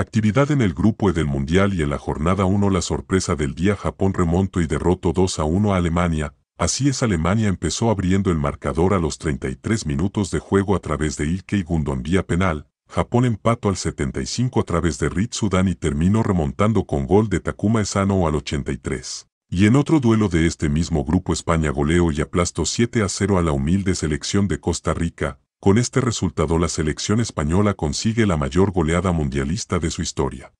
Actividad en el grupo E del Mundial y en la jornada 1 la sorpresa del día Japón remonto y derrotó 2 a 1 a Alemania, así es Alemania empezó abriendo el marcador a los 33 minutos de juego a través de y Gundon vía penal, Japón empató al 75 a través de Ritsudan y terminó remontando con gol de Takuma Esano al 83. Y en otro duelo de este mismo grupo España goleó y aplastó 7 a 0 a la humilde selección de Costa Rica, con este resultado la selección española consigue la mayor goleada mundialista de su historia.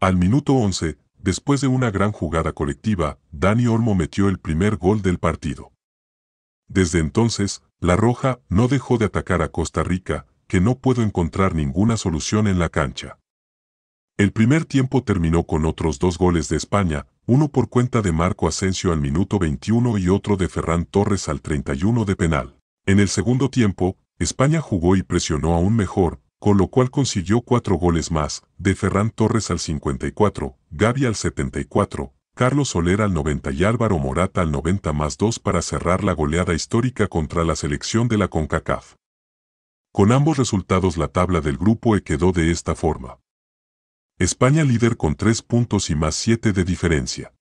Al minuto 11, después de una gran jugada colectiva, Dani Olmo metió el primer gol del partido. Desde entonces, La Roja no dejó de atacar a Costa Rica, que no pudo encontrar ninguna solución en la cancha. El primer tiempo terminó con otros dos goles de España, uno por cuenta de Marco Asensio al minuto 21 y otro de Ferran Torres al 31 de penal. En el segundo tiempo, España jugó y presionó aún mejor, con lo cual consiguió cuatro goles más, de Ferran Torres al 54, Gaby al 74, Carlos Soler al 90 y Álvaro Morata al 90 más 2 para cerrar la goleada histórica contra la selección de la CONCACAF. Con ambos resultados la tabla del grupo E quedó de esta forma. España líder con 3 puntos y más 7 de diferencia.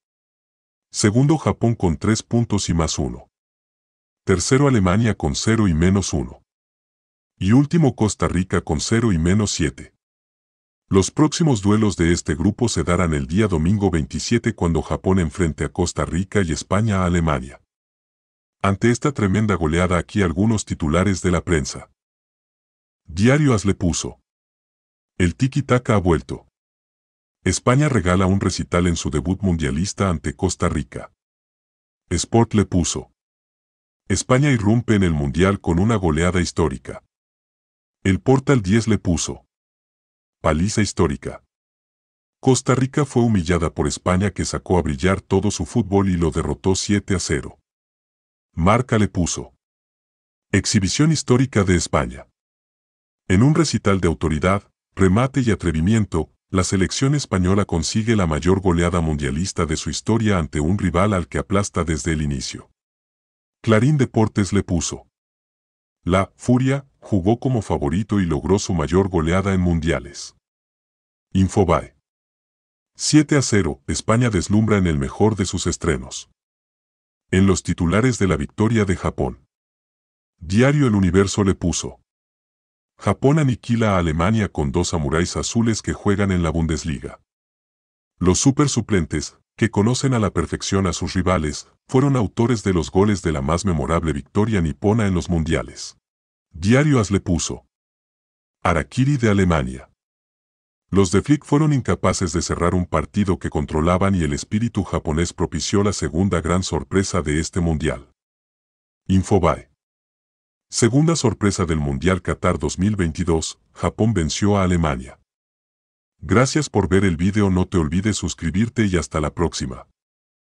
Segundo Japón con 3 puntos y más 1. Tercero Alemania con 0 y menos 1. Y último Costa Rica con 0 y menos 7. Los próximos duelos de este grupo se darán el día domingo 27 cuando Japón enfrente a Costa Rica y España a Alemania. Ante esta tremenda goleada aquí algunos titulares de la prensa. Diario As le puso. El tiki-taka ha vuelto. España regala un recital en su debut mundialista ante Costa Rica. Sport le puso. España irrumpe en el Mundial con una goleada histórica. El Portal 10 le puso. Paliza histórica. Costa Rica fue humillada por España que sacó a brillar todo su fútbol y lo derrotó 7 a 0. Marca le puso. Exhibición histórica de España. En un recital de autoridad, remate y atrevimiento, la selección española consigue la mayor goleada mundialista de su historia ante un rival al que aplasta desde el inicio. Clarín Deportes le puso. La Furia jugó como favorito y logró su mayor goleada en mundiales. Infobae. 7 a 0, España deslumbra en el mejor de sus estrenos. En los titulares de la victoria de Japón. Diario El Universo le puso. Japón aniquila a Alemania con dos samuráis azules que juegan en la Bundesliga. Los super suplentes, que conocen a la perfección a sus rivales, fueron autores de los goles de la más memorable victoria nipona en los mundiales. Diario As le puso. Arakiri de Alemania. Los de Flick fueron incapaces de cerrar un partido que controlaban y el espíritu japonés propició la segunda gran sorpresa de este mundial. Infobae. Segunda sorpresa del Mundial Qatar 2022, Japón venció a Alemania. Gracias por ver el video no te olvides suscribirte y hasta la próxima.